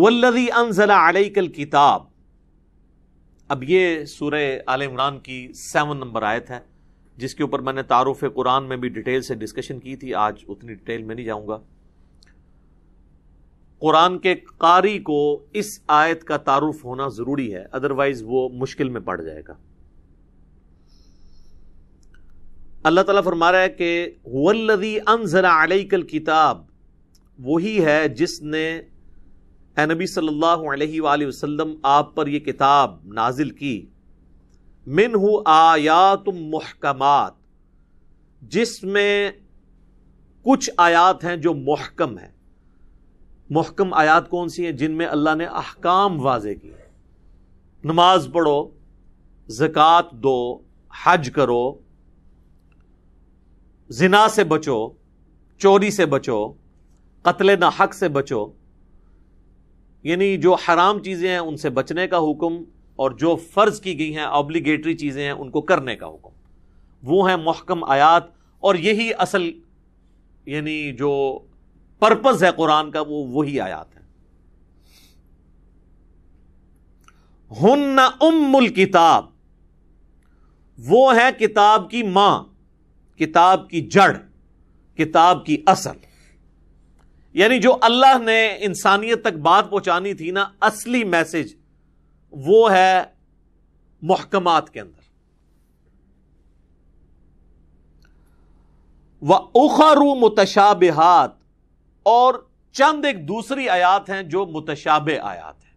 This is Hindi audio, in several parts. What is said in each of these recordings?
वल्लजी अनजला अलैकल किताब अब ये सूर्य आल इमरान की सेवन नंबर आयत है जिसके ऊपर मैंने तारुफ कुरान में भी डिटेल से डिस्कशन की थी आज उतनी डिटेल में नहीं जाऊंगा कुरान के कारी को इस आयत का तारुफ होना ज़रूरी है अदरवाइज वो मुश्किल में पड़ जाएगा अल्लाह ताला फरमा रहा है कि वल्लदी अनजरा अलैकल किताब वही है जिसने અનબી સલ્લલ્લાહુ અલહી વઅલીયસલ્લમ આપ પર યે કિતાબ નાઝિલ કી મિન્હુ આયાતુલ મુહકમાત જિસમે કુછ આયાત હૈ જો મુહકમ હૈ મુહકમ આયાત કૌનસી હૈ જિનમે અલ્લાહને અહકામ વાઝે કિયે નમાઝ પઢો zakat દો حج કરો જિના સે બચો ચોરી સે બચો કતલે ના હક સે બચો यानी जो हराम चीज़ें हैं उनसे बचने का हुक्म और जो फ़र्ज़ की गई हैं ऑब्लीगेटरी चीज़ें हैं उनको करने का हुक्म वो हैं महकम आयात और यही असल यानी जो पर्पज़ है कुरान का वो वही आयात है हन्ना उम्मुल किताब वो है किताब की मां किताब की जड़ किताब की असल यानी जो अल्लाह ने इंसानियत तक बात पहुंचानी थी ना असली मैसेज वो है महकमात के अंदर व उखरू मुतशाबहात और चंद एक दूसरी आयात हैं जो मुतशाबे आयात हैं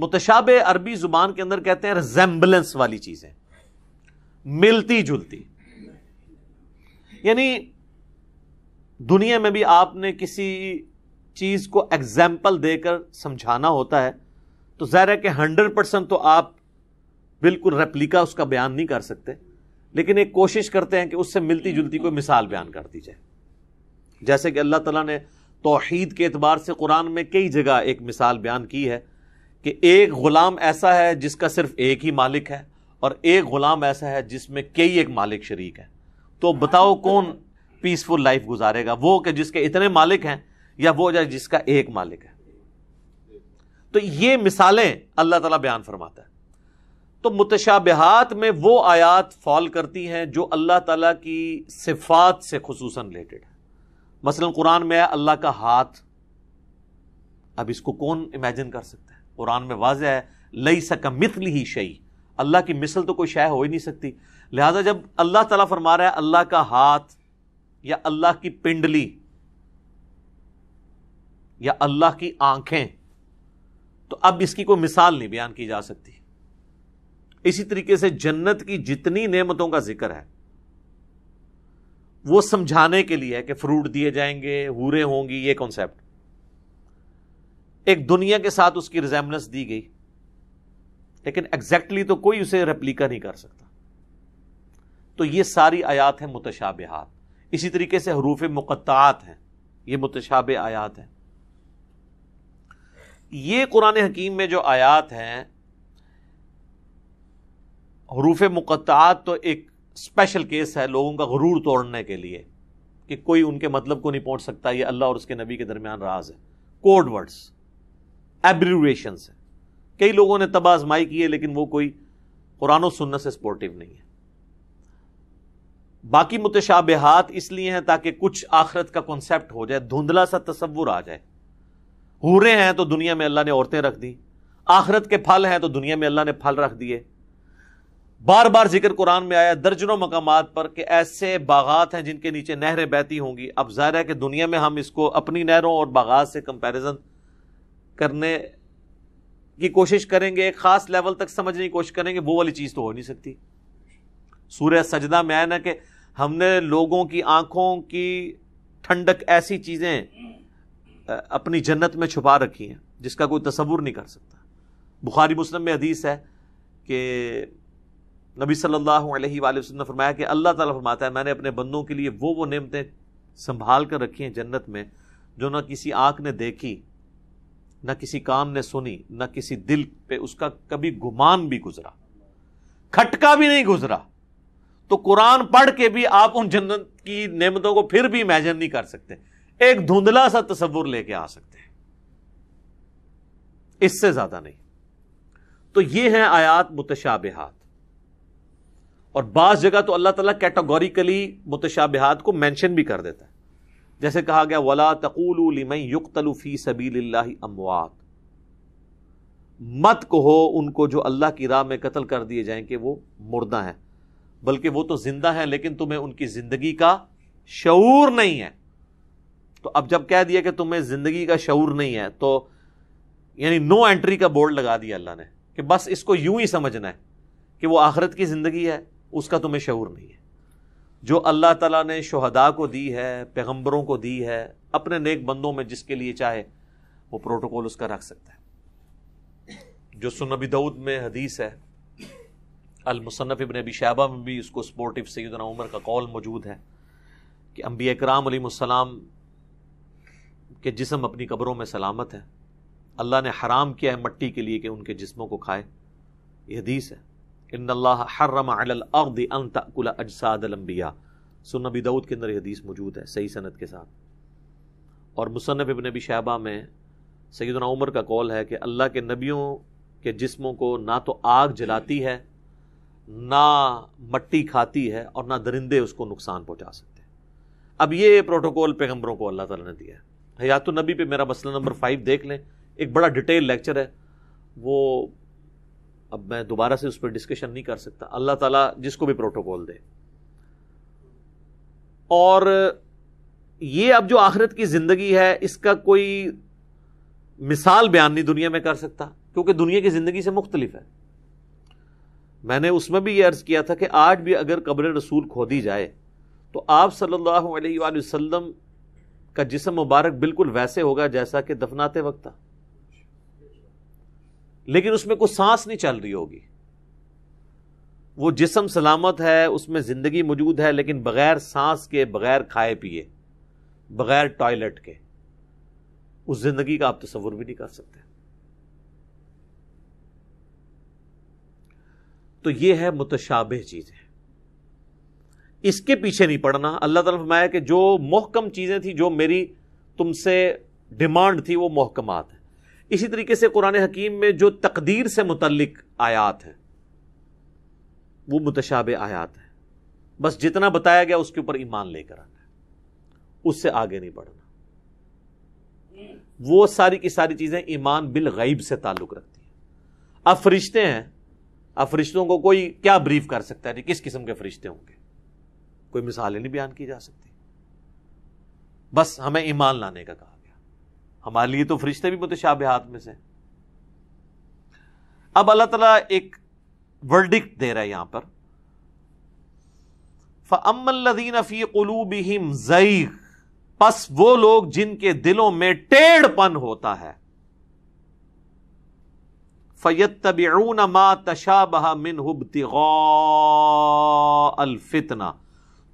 मुतशाबे अरबी जुबान के अंदर कहते हैं रेजेम्बलेंस वाली चीजें मिलती जुलती यानी दुनिया में भी आपने किसी चीज़ को एग्जाम्पल देकर समझाना होता है तो ज़ाहिर है कि हंड्रेड परसेंट तो आप बिल्कुल रेप्लिका उसका बयान नहीं कर सकते लेकिन एक कोशिश करते हैं कि उससे मिलती जुलती कोई मिसाल बयान कर दी जाए जैसे कि अल्लाह ताला ने तोहहीद के एतबार से कुरान में कई जगह एक मिसाल बयान की है कि एक ग़ुलाम ऐसा है जिसका सिर्फ एक ही मालिक है और एक ग़ुलाम ऐसा है जिसमें कई एक मालिक शरीक है तो बताओ कौन पीसफुल लाइफ गुजारेगा वो कि जिसके इतने मालिक हैं या वो जिसका एक मालिक है तो ये मिसालें अल्लाह ताला बयान फरमाता है तो मुतशाबहात में वो आयात फॉल करती हैं जो अल्लाह ताला की सिफात से खसूस रिलेटेड है मसलन कुरान में है अल्लाह का हाथ अब इसको कौन इमेजिन कर सकता है कुरान में वाज है लई सका मितली ही शई अल्लाह की मिसल तो कोई शय हो ही नहीं सकती लिहाजा जब अल्लाह ताला फरमा रहा है अल्लाह का हाथ या अल्लाह की पिंडली या अल्लाह की आंखें तो अब इसकी कोई मिसाल नहीं बयान की जा सकती इसी तरीके से जन्नत की जितनी नेमतों का जिक्र है वो समझाने के लिए है कि फ्रूट दिए जाएंगे हूरे होंगी ये कॉन्सेप्ट एक दुनिया के साथ उसकी रिजेमनेस दी गई लेकिन एग्जैक्टली exactly तो कोई उसे रेप्लिका नहीं कर सकता तो ये सारी आयात है मुतशाबिहात इसी तरीके से हरूफ मुक़ात हैं ये मुतशाब आयात हैं ये कुरान हकीम में जो आयात हैं हरूफ मुक़ात तो एक स्पेशल केस है लोगों का गरूर तोड़ने के लिए कि कोई उनके मतलब को नहीं पहुंच सकता ये अल्लाह और उसके नबी के दरमियान राज है कोड वर्ड्स एब्रीवेशन हैं कई लोगों ने तबाजमाई की है लेकिन वो कोई कुरान सुन्नत से सपोर्टिव नहीं है बाकी मुतशाबहत इसलिए हैं ताकि कुछ आखरत का कॉन्सेप्ट हो जाए धुंधला सा तस्वुर आ जाए हूरें हैं तो दुनिया में अल्लाह ने औरतें रख दी आखरत के फल हैं तो दुनिया में अल्लाह ने फल रख दिए बार बार जिक्र कुरान में आया दर्जनों मकाम पर कि ऐसे बागात हैं जिनके नीचे नहरें बहती होंगी अब जाहिर है कि दुनिया में हम इसको अपनी नहरों और बागात से कंपेरिजन करने की कोशिश करेंगे एक ख़ास लेवल तक समझने की कोशिश करेंगे वो वाली चीज़ तो हो नहीं सकती सूर्य सजदा में आया ना कि हमने लोगों की आंखों की ठंडक ऐसी चीज़ें अपनी जन्नत में छुपा रखी हैं जिसका कोई तस्वुर नहीं कर सकता बुखारी मुस्लिम में हदीस है कि नबी सल्लल्लाहु अलैहि वसल्लम ने फरमाया कि अल्लाह ताला फरमाता है मैंने अपने बंदों के लिए वो वो नेमतें संभाल कर रखी हैं जन्नत में जो ना किसी आँख ने देखी ना किसी कान ने सुनी ना किसी दिल पर उसका कभी गुमान भी गुजरा खटका भी नहीं गुजरा तो कुरान पढ़ के भी आप उन जन्नत की नेमतों को फिर भी इमेजिन नहीं कर सकते एक धुंधला सा तस्वुर लेके आ सकते हैं इससे ज्यादा नहीं तो ये हैं आयात मुतशाबिहात और बास जगह तो अल्लाह ताला कैटेगोरिकली मुतशाबिहात को मेंशन भी कर देता है जैसे कहा गया वला तकूल लिमई युक्तलु फी सबील अमवात मत कहो उनको जो अल्लाह की राह में कत्ल कर दिए जाएं कि वो मुर्दा हैं बल्कि वो तो जिंदा है लेकिन तुम्हें उनकी जिंदगी का शूर नहीं है तो अब जब कह दिया कि तुम्हें जिंदगी का शूर नहीं है तो यानी नो एंट्री का बोर्ड लगा दिया अल्लाह ने कि बस इसको यूं ही समझना है कि वो आखिरत की ज़िंदगी है उसका तुम्हें शूर नहीं है जो अल्लाह तला ने शहदा को दी है पैगंबरों को दी है अपने नेक बंदों में जिसके लिए चाहे वो प्रोटोकॉल उसका रख सकता है जो सुनबी दाऊद में हदीस है अलमुसनफ़ इबन अबी शैबा में भी उसको स्पोर्टिव सैदना उमर का कौल मौजूद है कि अम्बिया कराम के जिसम अपनी कब्रों में सलामत है अल्लाह ने हराम किया है मट्टी के लिए कि उनके जिस्मों को खाए यह हदीस है इन हर्रमकुल अजसादलम्बिया सुनबी दाऊद के अंदर हदीस मौजूद है सही सनत के साथ और मुसनफ़ इबन अबी शाबा में सैदना उमर का कौल है कि अल्लाह के नबियों के जिस्मों को ना तो आग जलाती है ना मट्टी खाती है और ना दरिंदे उसको नुकसान पहुंचा सकते हैं अब ये प्रोटोकॉल पैगम्बरों को अल्लाह ताला ने दिया है हयात नबी पे मेरा मसला नंबर फाइव देख लें एक बड़ा डिटेल लेक्चर है वो अब मैं दोबारा से उस पर डिस्कशन नहीं कर सकता अल्लाह ताला जिसको भी प्रोटोकॉल दे और ये अब जो आखिरत की ज़िंदगी है इसका कोई मिसाल बयान नहीं दुनिया में कर सकता क्योंकि दुनिया की ज़िंदगी से मुख्तलिफ है मैंने उसमें भी ये अर्ज़ किया था कि आज भी अगर कब्र रसूल खोदी जाए तो आप सल्लल्लाहु अलैहि वसल्लम का जिसम मुबारक बिल्कुल वैसे होगा जैसा कि दफनाते वक्त था लेकिन उसमें कोई सांस नहीं चल रही होगी वो जिसम सलामत है उसमें ज़िंदगी मौजूद है लेकिन बग़ैर सांस के बग़ैर खाए पिए बग़ैर टॉयलेट के उस ज़िंदगी का आप तस्वुर भी नहीं कर सकते तो ये है मुतशाबे चीज़ें इसके पीछे नहीं पड़ना अल्लाह तला फरमाया कि जो मोहकम चीज़ें थी जो मेरी तुमसे डिमांड थी वो मोहकमात हैं इसी तरीके से कुरान हकीम में जो तकदीर से मुतल आयात हैं वो मुतशाब आयात हैं बस जितना बताया गया उसके ऊपर ईमान लेकर आना उससे आगे नहीं बढ़ना वो सारी की सारी चीज़ें ईमान बिल गैब से ताल्लुक़ रखती हैं अब फरिश्ते हैं अब फरिश्तों को कोई क्या ब्रीफ कर सकता है किस किस्म के फरिश्ते होंगे कोई मिसालें नहीं बयान की जा सकती बस हमें ईमान लाने का कहा गया हमारे लिए तो फरिश्ते भी मुतशाबहत में से अब अल्लाह तला एक वर्डिक दे रहा है यहां पर फमल्लदीन फी बस वो लोग जिनके दिलों में टेढ़पन होता है फ़ैत तबिन मा तशा बहा मिन अलफितना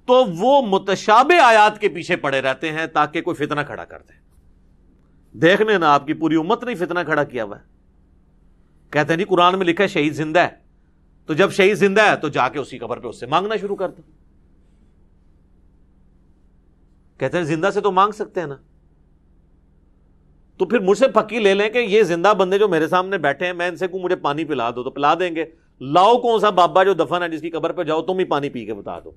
तो वो मुतशाब आयात के पीछे पड़े रहते हैं ताकि कोई फितना खड़ा कर दे देखने ना आपकी पूरी उम्मत ने फितना खड़ा किया हुआ कहते हैं जी कुरान में लिखा है शहीद जिंदा है तो जब शहीद जिंदा है तो जाके उसी कबर पे उससे मांगना शुरू कर दो कहते हैं जिंदा से तो मांग सकते हैं ना तो फिर मुझसे पक्की ले लें कि ये जिंदा बंदे जो मेरे सामने बैठे हैं मैं इनसे को मुझे पानी पिला दो तो पिला देंगे लाओ कौन सा बाबा जो दफन है जिसकी कबर पर जाओ तुम ही पानी पी के बता दो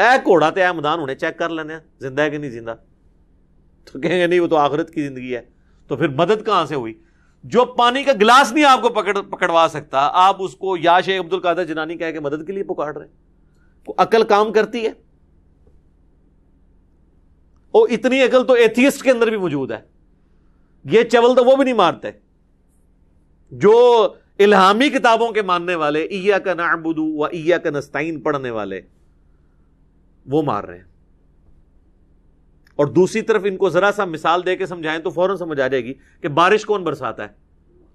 ए घोड़ा तो ए मैदान उन्हें चेक कर लेने जिंदा है कि नहीं जिंदा तो कहेंगे नहीं वो तो आखिरत की जिंदगी है तो फिर मदद कहां से हुई जो पानी का गिलास नहीं आपको पकड़ पकड़वा सकता आप उसको या शेख अब्दुल कादर जनानी कह के मदद के लिए पुकार रहे को अकल काम करती है और इतनी अकल तो एथियस्ट के अंदर भी मौजूद है ये चवल तो वो भी नहीं मारते जो इल्हामी किताबों के मानने वाले इया का नाबुदू व ईया का नस्ताइन पढ़ने वाले वो मार रहे हैं और दूसरी तरफ इनको जरा सा मिसाल दे के समझाएं तो फौरन समझ आ जाएगी कि बारिश कौन बरसाता है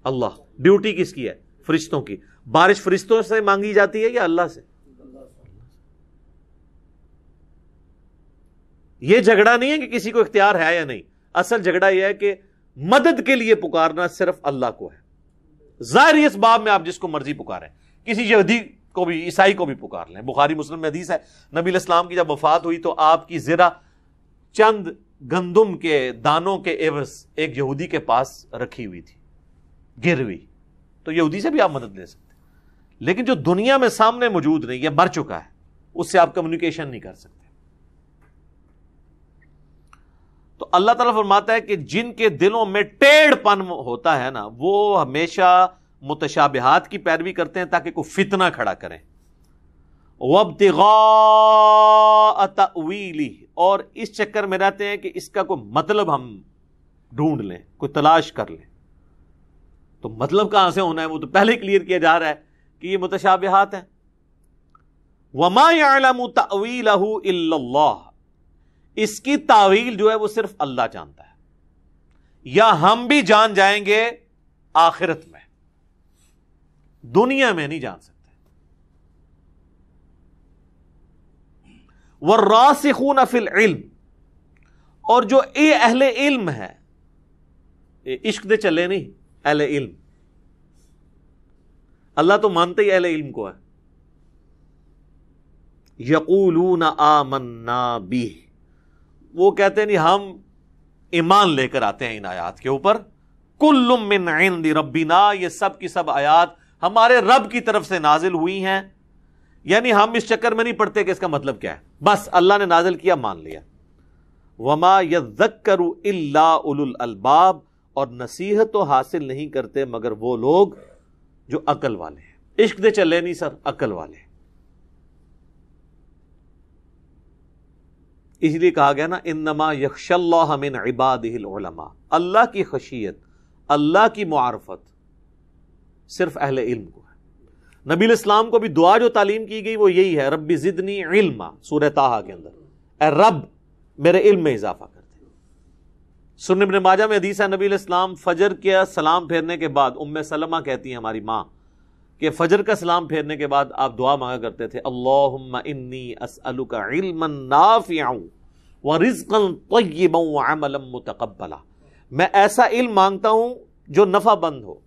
अल्लाह ड्यूटी किसकी है फरिश्तों की बारिश फरिश्तों से मांगी जाती है या अल्लाह से यह झगड़ा नहीं है कि किसी को इख्तियार है या नहीं असल झगड़ा यह है कि मदद के लिए पुकारना सिर्फ अल्लाह को है जाहिर इस बाब में आप जिसको मर्जी पुकारें किसी यहूदी को भी ईसाई को भी पुकार लें बुखारी मुस्लिम में हदीस है नबी इस्लाम की जब वफात हुई तो आपकी ज़रा चंद गंदुम के दानों के एवज एक यहूदी के पास रखी हुई थी गिर हुई तो यहूदी से भी आप मदद ले सकते लेकिन जो दुनिया में सामने मौजूद नहीं है मर चुका है उससे आप कम्युनिकेशन नहीं कर सकते तो अल्लाह ताला फरमाता है कि जिनके दिलों में टेढ़ पन होता है ना वो हमेशा मुतशाबिहात की पैरवी करते हैं ताकि कोई फितना खड़ा करें वबतली और इस चक्कर में रहते हैं कि इसका कोई मतलब हम ढूंढ लें कोई तलाश कर लें तो मतलब कहां से होना है वो तो पहले क्लियर किया जा रहा है कि ये मुतशाबिहात है वमा तवील इसकी तावील जो है वो सिर्फ अल्लाह जानता है या हम भी जान जाएंगे आखिरत में दुनिया में नहीं जान सकते वह रासिखून फिल इल्म और जो ए अहले इल्म है इश्क दे चले नहीं अहले इल्म अल्लाह तो मानते ही अहले इल्म को है यकूलू ना आमन्ना भी वो कहते नहीं हम ईमान लेकर आते हैं इन आयात के ऊपर कुल्लुम मिन इंद ये सब की सब आयात हमारे रब की तरफ से नाजिल हुई हैं यानी हम इस चक्कर में नहीं पढ़ते कि इसका मतलब क्या है बस अल्लाह ने नाजिल किया मान लिया वमा यजक्कर अल्बाब और नसीहत तो हासिल नहीं करते मगर वो लोग जो अकल वाले हैं इश्क दे चले नहीं सर अकल वाले इसलिए कहा गया ना इन नमा यक्षल्ला मिन अल्लाह की खशियत अल्लाह की मुआरफत सिर्फ अहल इल्म को है नबी इस्लाम को भी दुआ जो तालीम की गई वो यही है रब्बी जिदनी इल्मा सूर ताहा के अंदर ए रब मेरे इल्म में इजाफा कर दे सुन माजा में हदीस है नबी इस्लाम फजर के सलाम फेरने के बाद उम्म सलमा कहती है हमारी माँ कि फजर का सलाम फेरने के बाद आप दुआ मांगा करते थे अल्लाहुम्मा मैं ऐसा इल्म मांगता हूं जो नफा बंद हो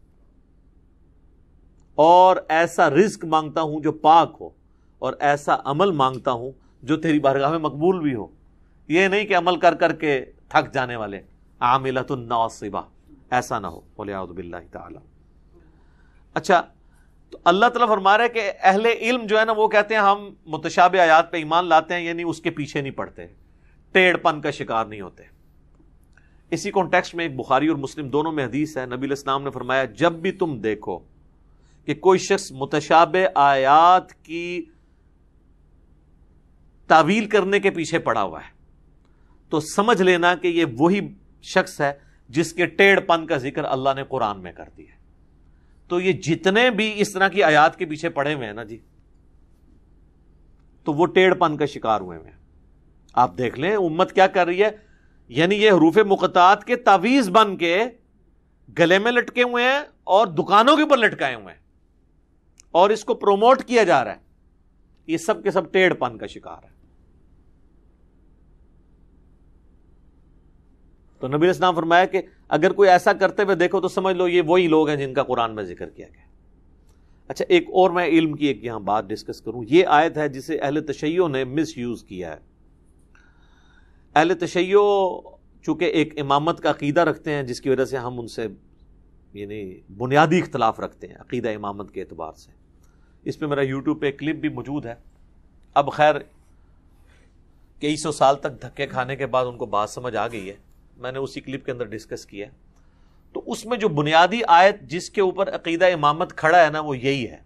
और ऐसा रिस्क मांगता हूं जो पाक हो और ऐसा अमल मांगता हूं जो तेरी बारगाह में मकबूल भी हो ये नहीं कि अमल कर करके थक जाने वाले आमिलतुलनासिबा ऐसा ना हो बोले अच्छा तो अल्लाह तला फरमा रहे कि अहले इल्म जो है ना वो कहते हैं हम मुतशाब आयात पर ईमान लाते हैं यानी उसके पीछे नहीं पड़ते टेढ़पन का शिकार नहीं होते इसी कॉन्टेक्स्ट में एक बुखारी और मुस्लिम दोनों में हदीस है नबी इस्लाम ने फरमाया जब भी तुम देखो कि कोई शख्स मुतशाब आयात की तावील करने के पीछे पड़ा हुआ है तो समझ लेना कि यह वही शख्स है जिसके टेढ़पन का जिक्र अल्लाह ने कुरान में कर दिया है तो ये जितने भी इस तरह की आयात के पीछे पड़े हुए हैं ना जी तो वो टेढ़पन का शिकार हुए हैं आप देख लें उम्मत क्या कर रही है यानी ये हरूफ मुखतात के तावीज बन के गले में लटके हुए हैं और दुकानों के ऊपर लटकाए हुए हैं और इसको प्रोमोट किया जा रहा है ये सब के सब टेढ़पन का शिकार है तो नबी इस्लाम फरमाया कि अगर कोई ऐसा करते हुए देखो तो समझ लो ये वही लोग हैं जिनका कुरान में जिक्र किया गया अच्छा एक और मैं इल्म की एक यहाँ बात डिस्कस करूँ ये आयत है जिसे अहल तशैयों ने मिस यूज़ किया है अहल तशैयों चूँकि एक इमामत का अकीदा रखते हैं जिसकी वजह से हम उनसे यानी बुनियादी इख्तलाफ रखते हैं अकीदा इमामत के अतबार से इस पर मेरा यूट्यूब पर क्लिप भी मौजूद है अब खैर कई सौ साल तक धक्के खाने के बाद उनको बात समझ आ गई है मैंने उसी क्लिप के अंदर डिस्कस किया तो उसमें जो बुनियादी आयत जिसके ऊपर अकीदा इमामत खड़ा है ना वो यही है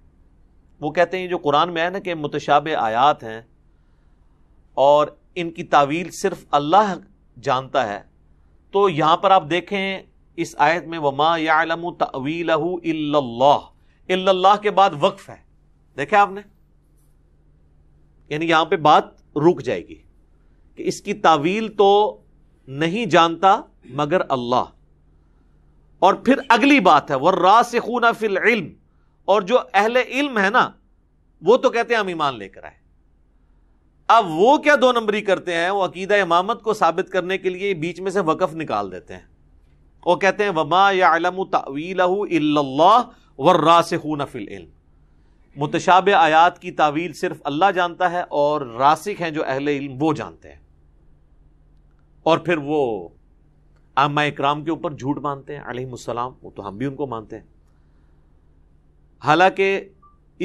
वो कहते हैं जो कुरान में है ना कि मुतशाब आयात हैं और इनकी तावील सिर्फ अल्लाह जानता है तो यहाँ पर आप देखें इस आयत में वमा यालम तवील अल्लाह के बाद वक्फ है देखा आपने यानी यहाँ पे बात रुक जाएगी कि इसकी तावील तो नहीं जानता मगर अल्लाह और फिर अगली बात है वह रासिखून फिल इल्म और जो अहल इल्म है ना वो तो कहते हैं हम ईमान लेकर आए अब वो क्या दो नंबरी करते हैं वो अकीदा इमामत को साबित करने के लिए बीच में से वकफ निकाल देते हैं वो कहते हैं वबा यालम तवील्ला वर्रासिखून फिल इल्म मुतशाब आयात की तावील सिर्फ अल्लाह जानता है और रासिक हैं जो अहल इल्म वो जानते हैं और फिर वो आम इक्राम के ऊपर झूठ मानते हैं अलहसलाम वो तो हम भी उनको मानते हैं हालांकि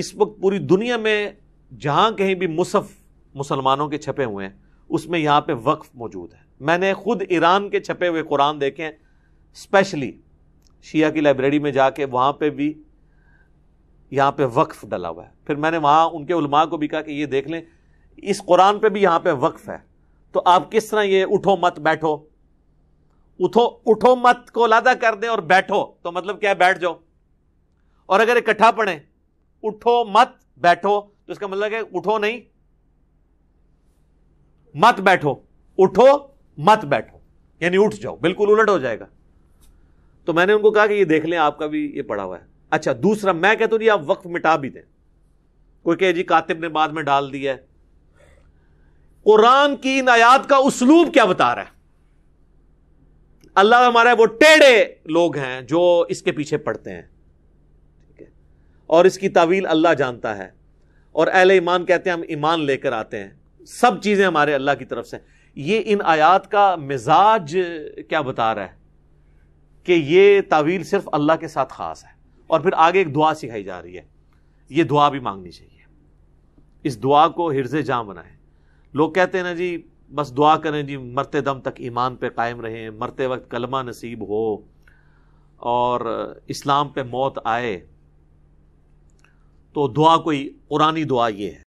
इस वक्त पूरी दुनिया में जहां कहीं भी मुसफ़ मुसलमानों के छपे हुए हैं उसमें यहां पे वक्फ मौजूद है मैंने खुद ईरान के छपे हुए कुरान देखे हैं स्पेशली शिया की लाइब्रेरी में जाके वहां पे भी यहाँ पे वक्फ डला हुआ है फिर मैंने वहाँ उनके उलमा को भी कहा कि ये देख लें इस कुरान पे भी यहाँ पे वक्फ है तो आप किस तरह ये उठो मत बैठो उठो उठो मत को लादा कर दे और बैठो तो मतलब क्या बैठ जाओ और अगर इकट्ठा पढ़े उठो मत बैठो तो इसका मतलब है उठो नहीं मत बैठो उठो मत बैठो यानी उठ जाओ बिल्कुल उलट हो जाएगा तो मैंने उनको कहा कि ये देख लें आपका भी ये पड़ा हुआ है अच्छा दूसरा मैं कहता हूं जी आप वक्त मिटा भी दें कोई कहे जी कातिब ने बाद में डाल दिया है कुरान की इन आयात का उसलूब क्या बता रहा है अल्लाह हमारे वो टेढ़े लोग हैं जो इसके पीछे पड़ते हैं ठीक है और इसकी तावील अल्लाह जानता है और अहल ईमान कहते हैं हम ईमान लेकर आते हैं सब चीज़ें हमारे अल्लाह की तरफ से ये इन आयात का मिजाज क्या बता रहा है कि ये तावील सिर्फ अल्लाह के साथ ख़ास है और फिर आगे एक दुआ सिखाई जा रही है ये दुआ भी मांगनी चाहिए इस दुआ को हिरज जाम बनाए लोग कहते हैं ना जी बस दुआ करें जी मरते दम तक ईमान पे कायम रहें मरते वक्त कलमा नसीब हो और इस्लाम पे मौत आए तो दुआ कोई पुरानी दुआ ये है